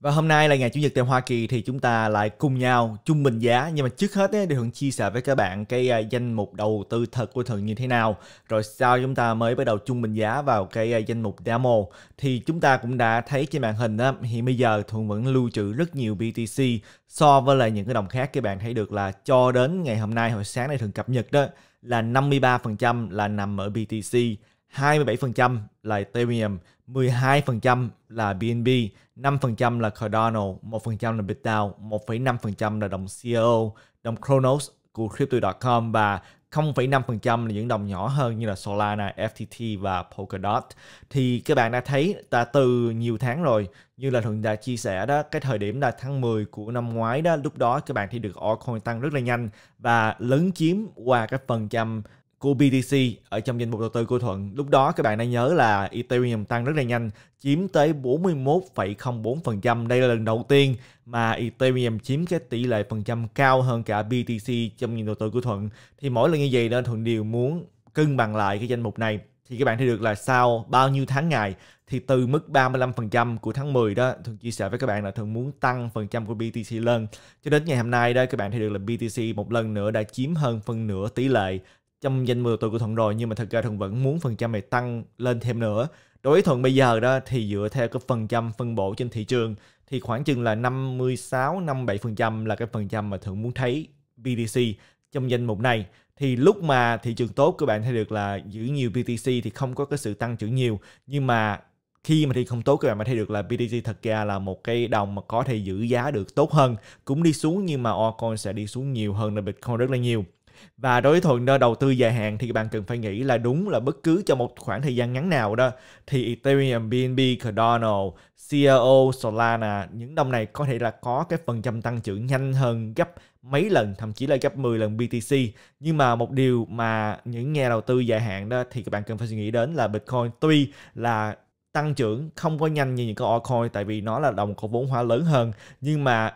Và hôm nay là ngày Chủ nhật tại Hoa Kỳ thì chúng ta lại cùng nhau chung bình giá nhưng mà trước hết thì Thuận chia sẻ với các bạn cái à, danh mục đầu tư thật của Thuận như thế nào rồi sau chúng ta mới bắt đầu chung bình giá vào cái à, danh mục demo thì chúng ta cũng đã thấy trên màn hình đó, hiện bây giờ Thuận vẫn lưu trữ rất nhiều BTC so với lại những cái đồng khác các bạn thấy được là cho đến ngày hôm nay hồi sáng này Thuận cập nhật đó là 53% là nằm ở BTC 27% là Ethereum 12% là BNB, 5% là Cardano, 1% là BitDAO, 1,5% là đồng CEO, đồng Chronos của Crypto.com và 0,5% là những đồng nhỏ hơn như là Solana, FTT và Polkadot. Thì các bạn đã thấy ta từ nhiều tháng rồi, như là Thuận đã chia sẻ đó, cái thời điểm là tháng 10 của năm ngoái đó, lúc đó các bạn thì được altcoin tăng rất là nhanh và lớn chiếm qua cái phần trăm của BTC ở trong danh mục đầu tư của Thuận. Lúc đó các bạn đã nhớ là Ethereum tăng rất là nhanh, chiếm tới 41,04%. Đây là lần đầu tiên mà Ethereum chiếm cái tỷ lệ phần trăm cao hơn cả BTC trong nhìn đầu tư của Thuận. Thì mỗi lần như vậy nên Thuận đều muốn cân bằng lại cái danh mục này. Thì các bạn thấy được là sau bao nhiêu tháng ngày thì từ mức 35% của tháng 10 đó thường chia sẻ với các bạn là thuận muốn tăng phần trăm của BTC lên cho đến ngày hôm nay đó các bạn thấy được là BTC một lần nữa đã chiếm hơn phân nửa tỷ lệ trong danh mưu tuổi của Thuận rồi nhưng mà thật ra Thuận vẫn muốn phần trăm này tăng lên thêm nữa. Đối với Thuận bây giờ đó thì dựa theo cái phần trăm phân bổ trên thị trường thì khoảng chừng là 56 57% là cái phần trăm mà Thuận muốn thấy BTC trong danh mục này thì lúc mà thị trường tốt các bạn thấy được là giữ nhiều BTC thì không có cái sự tăng trưởng nhiều nhưng mà khi mà thị không tốt các bạn mới thấy được là BTC thật ra là một cái đồng mà có thể giữ giá được tốt hơn cũng đi xuống nhưng mà altcoin sẽ đi xuống nhiều hơn là Bitcoin rất là nhiều và đối với thuận đó, đầu tư dài hạn thì bạn cần phải nghĩ là đúng là bất cứ cho một khoảng thời gian ngắn nào đó thì Ethereum, BNB, Cardano, CLO, Solana, những đồng này có thể là có cái phần trăm tăng trưởng nhanh hơn gấp mấy lần, thậm chí là gấp 10 lần BTC. Nhưng mà một điều mà những nhà đầu tư dài hạn đó thì các bạn cần phải suy nghĩ đến là Bitcoin tuy là tăng trưởng không có nhanh như những cái altcoin tại vì nó là đồng cổ vốn hóa lớn hơn nhưng mà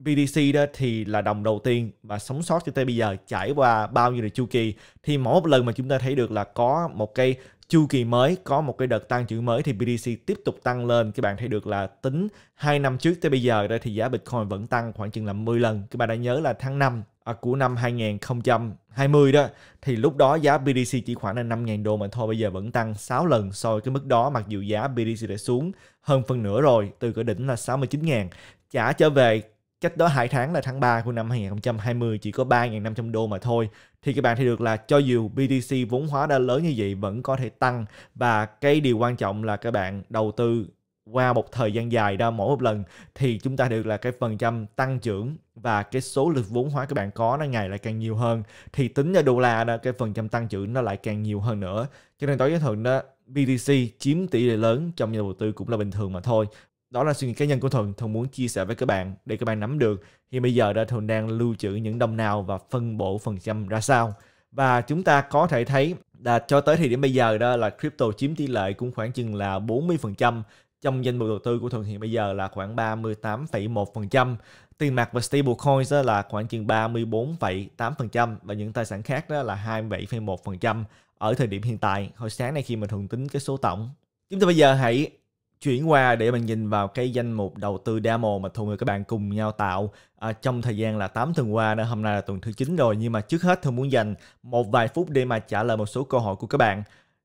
BDC đó thì là đồng đầu tiên mà sống sót cho tới bây giờ trải qua bao nhiêu là chu kỳ thì mỗi một lần mà chúng ta thấy được là có một cái chu kỳ mới có một cái đợt tăng trưởng mới thì BTC tiếp tục tăng lên các bạn thấy được là tính 2 năm trước tới bây giờ đó thì giá Bitcoin vẫn tăng khoảng chừng là 10 lần các bạn đã nhớ là tháng 5 à, của năm 2020 đó thì lúc đó giá BTC chỉ khoảng là 5.000 đô mà thôi bây giờ vẫn tăng 6 lần so với cái mức đó mặc dù giá BTC đã xuống hơn phân nửa rồi từ cái đỉnh là 69.000 trả trở về cách đó 2 tháng là tháng 3 của năm 2020 chỉ có 3.500 đô mà thôi thì các bạn thấy được là cho dù BTC vốn hóa đã lớn như vậy vẫn có thể tăng và cái điều quan trọng là các bạn đầu tư qua một thời gian dài đó mỗi một lần thì chúng ta được là cái phần trăm tăng trưởng và cái số lực vốn hóa các bạn có nó ngày lại càng nhiều hơn thì tính ra đô la đó, cái phần trăm tăng trưởng nó lại càng nhiều hơn nữa cho nên tối giới thuận đó BTC chiếm tỷ lệ lớn trong nhà đầu tư cũng là bình thường mà thôi đó là suy nghĩ cá nhân của thuần thuần muốn chia sẻ với các bạn để các bạn nắm được thì bây giờ đã thuần đang lưu trữ những đồng nào và phân bổ phần trăm ra sao và chúng ta có thể thấy là cho tới thời điểm bây giờ đó là crypto chiếm tỷ lệ cũng khoảng chừng là 40% trong danh mục đầu tư của Thuận hiện bây giờ là khoảng 38,1%, tiền mặt và stablecoins là khoảng chừng 34,8% và những tài sản khác đó là 27,1% ở thời điểm hiện tại. Hồi sáng nay khi mà Thuận tính cái số tổng. Chúng ta bây giờ hãy chuyển qua để mình nhìn vào cái danh mục đầu tư demo mà Thu và các bạn cùng nhau tạo à, trong thời gian là 8 tuần qua đó hôm nay là tuần thứ 9 rồi nhưng mà trước hết Thu muốn dành một vài phút để mà trả lời một số câu hỏi của các bạn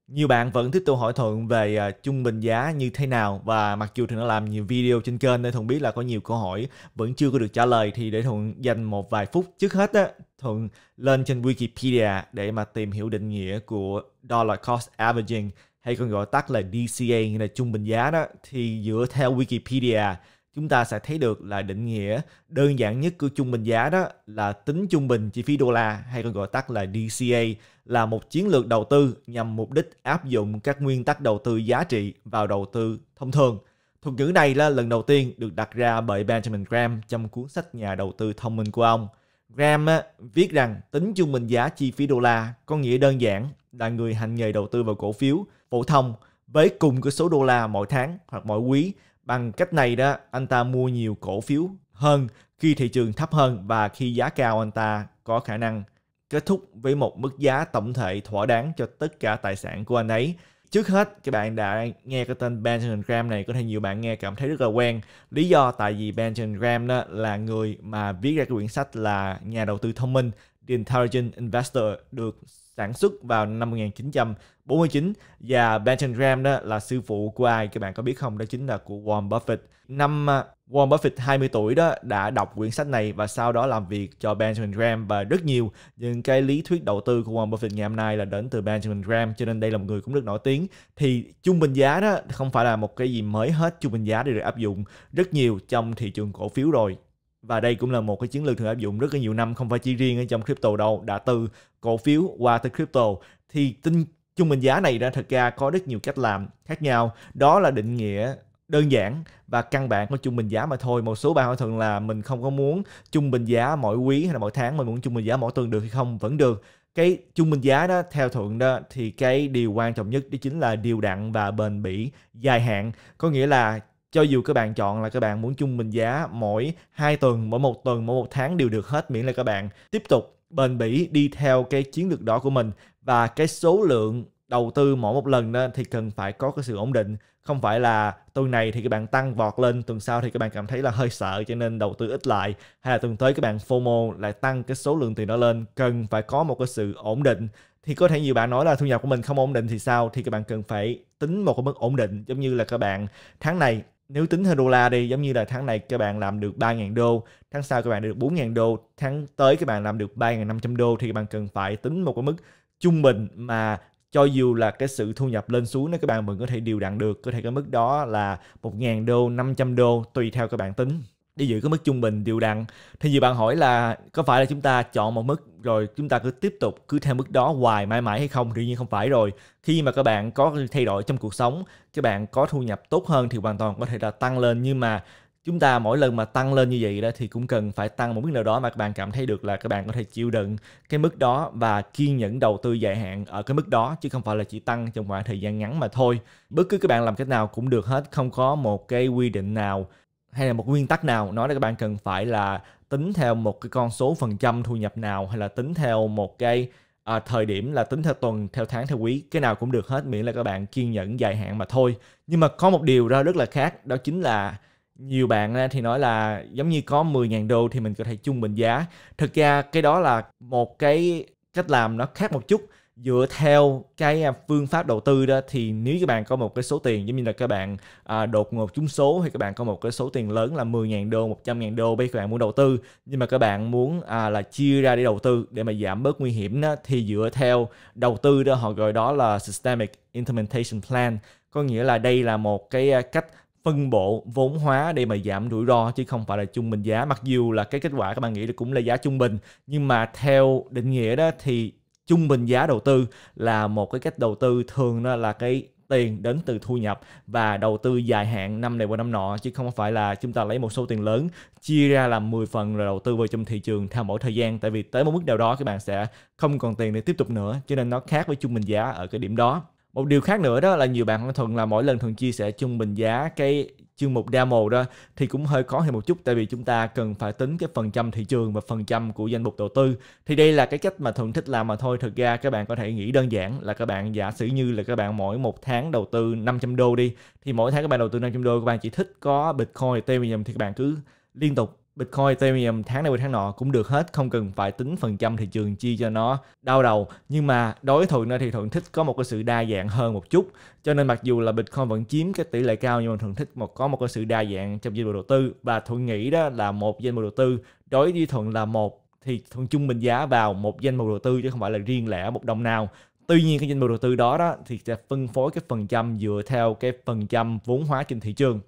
nhiều bạn vẫn tiếp tục hỏi thuận về à, trung bình giá như thế nào và mặc dù thuận đã làm nhiều video trên kênh nên thuận biết là có nhiều câu hỏi vẫn chưa có được trả lời thì để thuận dành một vài phút trước hết á thuận lên trên wikipedia để mà tìm hiểu định nghĩa của dollar cost averaging hay còn gọi tắt là DCA nghĩa là trung bình giá đó thì dựa theo Wikipedia chúng ta sẽ thấy được là định nghĩa đơn giản nhất của trung bình giá đó là tính trung bình chi phí đô la hay còn gọi tắt là DCA là một chiến lược đầu tư nhằm mục đích áp dụng các nguyên tắc đầu tư giá trị vào đầu tư thông thường. Thuật ngữ này là lần đầu tiên được đặt ra bởi Benjamin Graham trong cuốn sách Nhà đầu tư thông minh của ông – Ram viết rằng tính trung bình giá chi phí đô la có nghĩa đơn giản là người hành nghề đầu tư vào cổ phiếu phổ thông với cùng cái số đô la mỗi tháng hoặc mỗi quý bằng cách này đó anh ta mua nhiều cổ phiếu hơn khi thị trường thấp hơn và khi giá cao anh ta có khả năng kết thúc với một mức giá tổng thể thỏa đáng cho tất cả tài sản của anh ấy Trước hết, các bạn đã nghe cái tên Benjamin Graham này, có thể nhiều bạn nghe cảm thấy rất là quen. Lý do tại vì Benjamin Graham đó là người mà viết ra cái quyển sách là nhà đầu tư thông minh The Intelligent Investor được sản xuất vào năm 1949 và Benjamin Graham đó là sư phụ của ai các bạn có biết không đó chính là của Warren Buffett. Năm à, Warren Buffett 20 tuổi đó đã đọc quyển sách này và sau đó làm việc cho Benjamin Graham và rất nhiều những cái lý thuyết đầu tư của Warren Buffett ngày hôm nay là đến từ Benjamin Graham cho nên đây là một người cũng rất nổi tiếng thì trung bình giá đó không phải là một cái gì mới hết trung bình giá đều được áp dụng rất nhiều trong thị trường cổ phiếu rồi và đây cũng là một cái chiến lược thường áp dụng rất là nhiều năm không phải chỉ riêng ở trong crypto đâu đã từ cổ phiếu qua tới crypto thì tin trung bình giá này ra thật ra có rất nhiều cách làm khác nhau đó là định nghĩa đơn giản và căn bản của trung bình giá mà thôi một số bạn hỏi thường là mình không có muốn trung bình giá mỗi quý hay là mỗi tháng mình muốn trung bình giá mỗi tuần được hay không vẫn được cái trung bình giá đó theo thuận đó thì cái điều quan trọng nhất đó chính là điều đặn và bền bỉ dài hạn có nghĩa là cho dù các bạn chọn là các bạn muốn chung bình giá mỗi 2 tuần, mỗi một tuần, mỗi một tháng đều được hết miễn là các bạn tiếp tục bền bỉ đi theo cái chiến lược đó của mình và cái số lượng đầu tư mỗi một lần đó thì cần phải có cái sự ổn định không phải là tuần này thì các bạn tăng vọt lên tuần sau thì các bạn cảm thấy là hơi sợ cho nên đầu tư ít lại hay là tuần tới các bạn FOMO lại tăng cái số lượng tiền đó lên cần phải có một cái sự ổn định thì có thể nhiều bạn nói là thu nhập của mình không ổn định thì sao thì các bạn cần phải tính một cái mức ổn định giống như là các bạn tháng này nếu tính theo đô la đi giống như là tháng này các bạn làm được 3.000 đô tháng sau các bạn được 4.000 đô tháng tới các bạn làm được 3.500 đô thì các bạn cần phải tính một cái mức trung bình mà cho dù là cái sự thu nhập lên xuống đó các bạn vẫn có thể điều đặn được có thể cái mức đó là 1.000 đô 500 đô tùy theo các bạn tính để giữ cái mức trung bình đều đặn thì nhiều bạn hỏi là có phải là chúng ta chọn một mức rồi chúng ta cứ tiếp tục cứ theo mức đó hoài mãi mãi hay không tự nhiên không phải rồi khi mà các bạn có thay đổi trong cuộc sống các bạn có thu nhập tốt hơn thì hoàn toàn có thể là tăng lên nhưng mà chúng ta mỗi lần mà tăng lên như vậy đó thì cũng cần phải tăng một mức nào đó mà các bạn cảm thấy được là các bạn có thể chịu đựng cái mức đó và kiên nhẫn đầu tư dài hạn ở cái mức đó chứ không phải là chỉ tăng trong khoảng thời gian ngắn mà thôi bất cứ các bạn làm cách nào cũng được hết không có một cái quy định nào hay là một nguyên tắc nào nói là các bạn cần phải là tính theo một cái con số phần trăm thu nhập nào hay là tính theo một cái à, thời điểm là tính theo tuần theo tháng theo quý cái nào cũng được hết miễn là các bạn kiên nhẫn dài hạn mà thôi nhưng mà có một điều ra rất là khác đó chính là nhiều bạn thì nói là giống như có 10.000 đô thì mình có thể trung bình giá thực ra cái đó là một cái cách làm nó khác một chút dựa theo cái à, phương pháp đầu tư đó thì nếu các bạn có một cái số tiền giống như là các bạn à, đột ngột trúng số hay các bạn có một cái số tiền lớn là 10.000 đô, 100.000 đô bây các bạn muốn đầu tư nhưng mà các bạn muốn à, là chia ra để đầu tư để mà giảm bớt nguy hiểm đó thì dựa theo đầu tư đó họ gọi đó là systemic implementation plan có nghĩa là đây là một cái à, cách phân bổ vốn hóa để mà giảm rủi ro chứ không phải là trung bình giá mặc dù là cái kết quả các bạn nghĩ là cũng là giá trung bình nhưng mà theo định nghĩa đó thì trung bình giá đầu tư là một cái cách đầu tư thường đó là cái tiền đến từ thu nhập và đầu tư dài hạn năm này qua năm nọ chứ không phải là chúng ta lấy một số tiền lớn chia ra làm 10 phần rồi đầu tư vào trong thị trường theo mỗi thời gian tại vì tới một mức nào đó các bạn sẽ không còn tiền để tiếp tục nữa cho nên nó khác với trung bình giá ở cái điểm đó một điều khác nữa đó là nhiều bạn thường là mỗi lần thường chia sẻ trung bình giá cái chương mục demo đó thì cũng hơi khó hơn một chút tại vì chúng ta cần phải tính cái phần trăm thị trường và phần trăm của danh mục đầu tư thì đây là cái cách mà thuận thích làm mà thôi thực ra các bạn có thể nghĩ đơn giản là các bạn giả sử như là các bạn mỗi một tháng đầu tư 500 đô đi thì mỗi tháng các bạn đầu tư 500 đô các bạn chỉ thích có bitcoin ethereum thì các bạn cứ liên tục Bitcoin, Ethereum tháng này qua tháng nọ cũng được hết, không cần phải tính phần trăm thị trường chi cho nó đau đầu. Nhưng mà đối với Thuận thì Thuận thích có một cái sự đa dạng hơn một chút. Cho nên mặc dù là Bitcoin vẫn chiếm cái tỷ lệ cao nhưng mà Thuận thích một có một cái sự đa dạng trong danh mục đầu tư và Thuận nghĩ đó là một danh mục đầu tư đối với Thuận là một thì Thuận trung bình giá vào một danh mục đầu tư chứ không phải là riêng lẻ một đồng nào. Tuy nhiên cái danh mục đầu tư đó đó thì sẽ phân phối cái phần trăm dựa theo cái phần trăm vốn hóa trên thị trường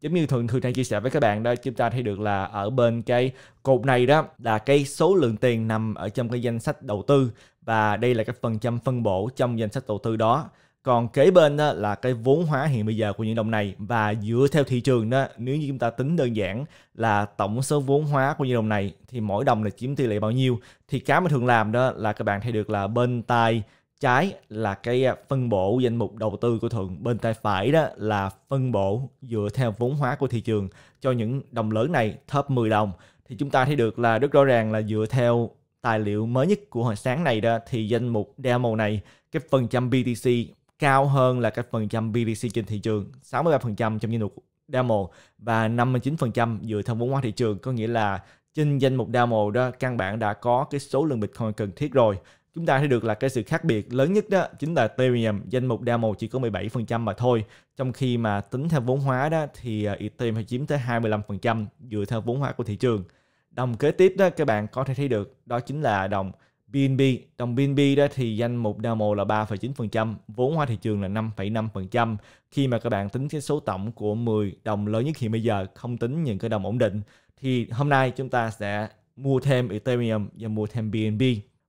giống như thường thường trang chia sẻ với các bạn đó chúng ta thấy được là ở bên cái cột này đó là cái số lượng tiền nằm ở trong cái danh sách đầu tư và đây là cái phần trăm phân bổ trong danh sách đầu tư đó còn kế bên đó là cái vốn hóa hiện bây giờ của những đồng này và dựa theo thị trường đó nếu như chúng ta tính đơn giản là tổng số vốn hóa của những đồng này thì mỗi đồng là chiếm tỷ lệ bao nhiêu thì cái mà thường làm đó là các bạn thấy được là bên tay trái là cái à, phân bổ danh mục đầu tư của thường bên tay phải đó là phân bổ dựa theo vốn hóa của thị trường cho những đồng lớn này thấp 10 đồng thì chúng ta thấy được là rất rõ ràng là dựa theo tài liệu mới nhất của hồi sáng này đó thì danh mục demo này cái phần trăm BTC cao hơn là cái phần trăm BTC trên thị trường 63% trong danh mục demo và 59% dựa theo vốn hóa thị trường có nghĩa là trên danh mục demo đó căn bản đã có cái số lượng Bitcoin cần thiết rồi Chúng ta thấy được là cái sự khác biệt lớn nhất đó chính là Ethereum danh mục DAO màu chỉ có 17% mà thôi. Trong khi mà tính theo vốn hóa đó thì à, Ethereum chiếm tới 25% dựa theo vốn hóa của thị trường. Đồng kế tiếp đó các bạn có thể thấy được đó chính là đồng BNB. Đồng BNB đó thì danh mục demo là 3,9%, vốn hóa thị trường là 5,5%. Khi mà các bạn tính cái số tổng của 10 đồng lớn nhất hiện bây giờ, không tính những cái đồng ổn định, thì hôm nay chúng ta sẽ mua thêm Ethereum và mua thêm BNB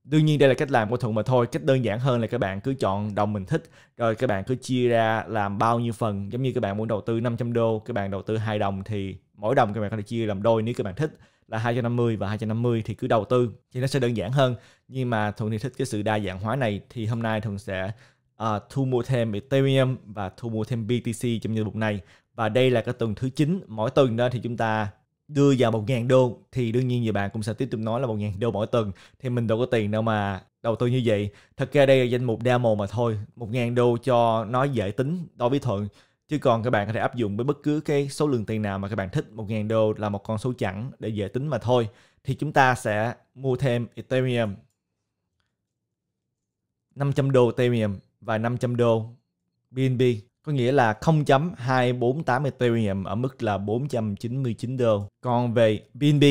đương nhiên đây là cách làm của thuận mà thôi cách đơn giản hơn là các bạn cứ chọn đồng mình thích rồi các bạn cứ chia ra làm bao nhiêu phần giống như các bạn muốn đầu tư 500 đô các bạn đầu tư hai đồng thì mỗi đồng các bạn có thể chia làm đôi nếu các bạn thích là 250 và 250 thì cứ đầu tư thì nó sẽ đơn giản hơn nhưng mà thuận thì thích cái sự đa dạng hóa này thì hôm nay thuận sẽ uh, thu mua thêm Ethereum và thu mua thêm BTC trong như mục này và đây là cái tuần thứ 9 mỗi tuần đó thì chúng ta đưa vào một ngàn đô thì đương nhiên nhiều bạn cũng sẽ tiếp tục nói là một ngàn đô mỗi tuần thì mình đâu có tiền đâu mà đầu tư như vậy thật ra đây là danh mục demo mà thôi một ngàn đô cho nó dễ tính đối với thuận chứ còn các bạn có thể áp dụng với bất cứ cái số lượng tiền nào mà các bạn thích một ngàn đô là một con số chẵn để dễ tính mà thôi thì chúng ta sẽ mua thêm Ethereum 500 đô Ethereum và 500 đô BNB có nghĩa là 0.248 Ethereum ở mức là 499 đô. Còn về BNB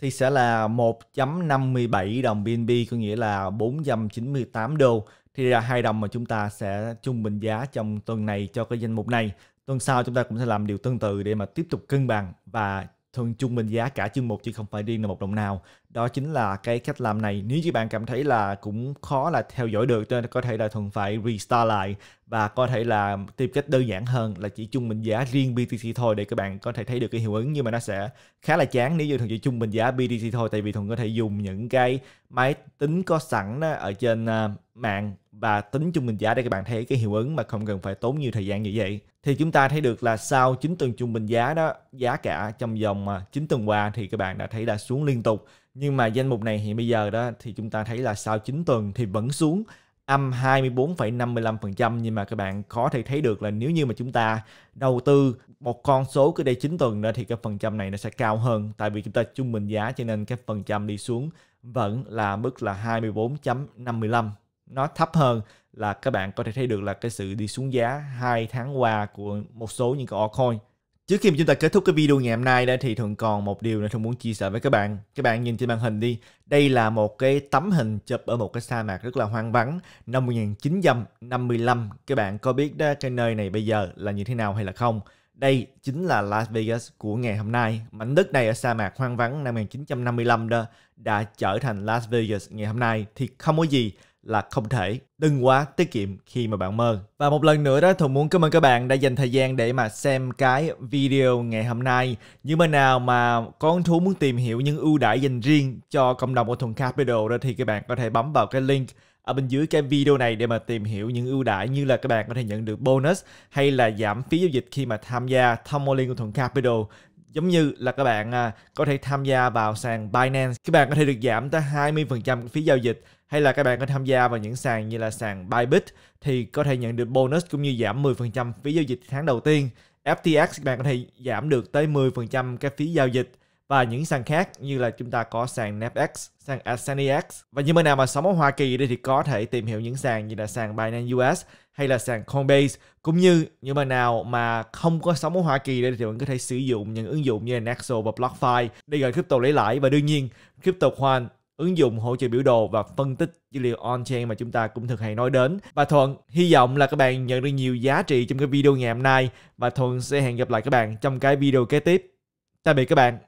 thì sẽ là 1.57 đồng BNB có nghĩa là 498 đô thì là hai đồng mà chúng ta sẽ trung bình giá trong tuần này cho cái danh mục này tuần sau chúng ta cũng sẽ làm điều tương tự để mà tiếp tục cân bằng và thường trung bình giá cả chương một chứ không phải riêng là một đồng nào đó chính là cái cách làm này nếu như bạn cảm thấy là cũng khó là theo dõi được nên có thể là thường phải restart lại và có thể là tìm cách đơn giản hơn là chỉ trung bình giá riêng BTC thôi để các bạn có thể thấy được cái hiệu ứng nhưng mà nó sẽ khá là chán nếu như thường chỉ trung bình giá BTC thôi tại vì thường có thể dùng những cái máy tính có sẵn ở trên à, mạng và tính trung bình giá để các bạn thấy cái hiệu ứng mà không cần phải tốn nhiều thời gian như vậy. Thì chúng ta thấy được là sau 9 tuần trung bình giá đó, giá cả trong vòng 9 à, tuần qua thì các bạn đã thấy là xuống liên tục. Nhưng mà danh mục này hiện bây giờ đó thì chúng ta thấy là sau 9 tuần thì vẫn xuống âm 24,55% nhưng mà các bạn có thể thấy được là nếu như mà chúng ta đầu tư một con số cứ đây 9 tuần nữa thì cái phần trăm này nó sẽ cao hơn tại vì chúng ta trung bình giá cho nên cái phần trăm đi xuống vẫn là mức là 24.55 nó thấp hơn là các bạn có thể thấy được là cái sự đi xuống giá hai tháng qua của một số những cái altcoin. Trước khi mà chúng ta kết thúc cái video ngày hôm nay đó thì thường còn một điều nữa thường muốn chia sẻ với các bạn. Các bạn nhìn trên màn hình đi. Đây là một cái tấm hình chụp ở một cái sa mạc rất là hoang vắng năm 1955. Các bạn có biết đó cái nơi này bây giờ là như thế nào hay là không? Đây chính là Las Vegas của ngày hôm nay. Mảnh đất này ở sa mạc hoang vắng năm 1955 đó đã trở thành Las Vegas ngày hôm nay thì không có gì là không thể đừng quá tiết kiệm khi mà bạn mơ và một lần nữa đó thùng muốn cảm ơn các bạn đã dành thời gian để mà xem cái video ngày hôm nay như bên nào mà con thú muốn tìm hiểu những ưu đãi dành riêng cho cộng đồng của thùng capital đó thì các bạn có thể bấm vào cái link ở bên dưới cái video này để mà tìm hiểu những ưu đãi như là các bạn có thể nhận được bonus hay là giảm phí giao dịch khi mà tham gia thông liên của thùng Capital giống như là các bạn à, có thể tham gia vào sàn Binance các bạn có thể được giảm tới 20% phí giao dịch hay là các bạn có tham gia vào những sàn như là sàn Bybit thì có thể nhận được bonus cũng như giảm 10% phí giao dịch tháng đầu tiên FTX các bạn có thể giảm được tới 10% cái phí giao dịch và những sàn khác như là chúng ta có sàn NAPX, e sàn AscendX e và những bên nào mà sống ở Hoa Kỳ đây thì có thể tìm hiểu những sàn như là sàn Binance US hay là sàn Coinbase cũng như những bạn nào mà không có sống ở Hoa Kỳ đây thì bạn có thể sử dụng những ứng dụng như là Nexo và BlockFi để gửi crypto lấy lãi và đương nhiên crypto khoan ứng dụng hỗ trợ biểu đồ và phân tích dữ liệu on-chain mà chúng ta cũng thường hay nói đến. Và Thuận, hy vọng là các bạn nhận được nhiều giá trị trong cái video ngày hôm nay và Thuận sẽ hẹn gặp lại các bạn trong cái video kế tiếp. Tạm biệt các bạn.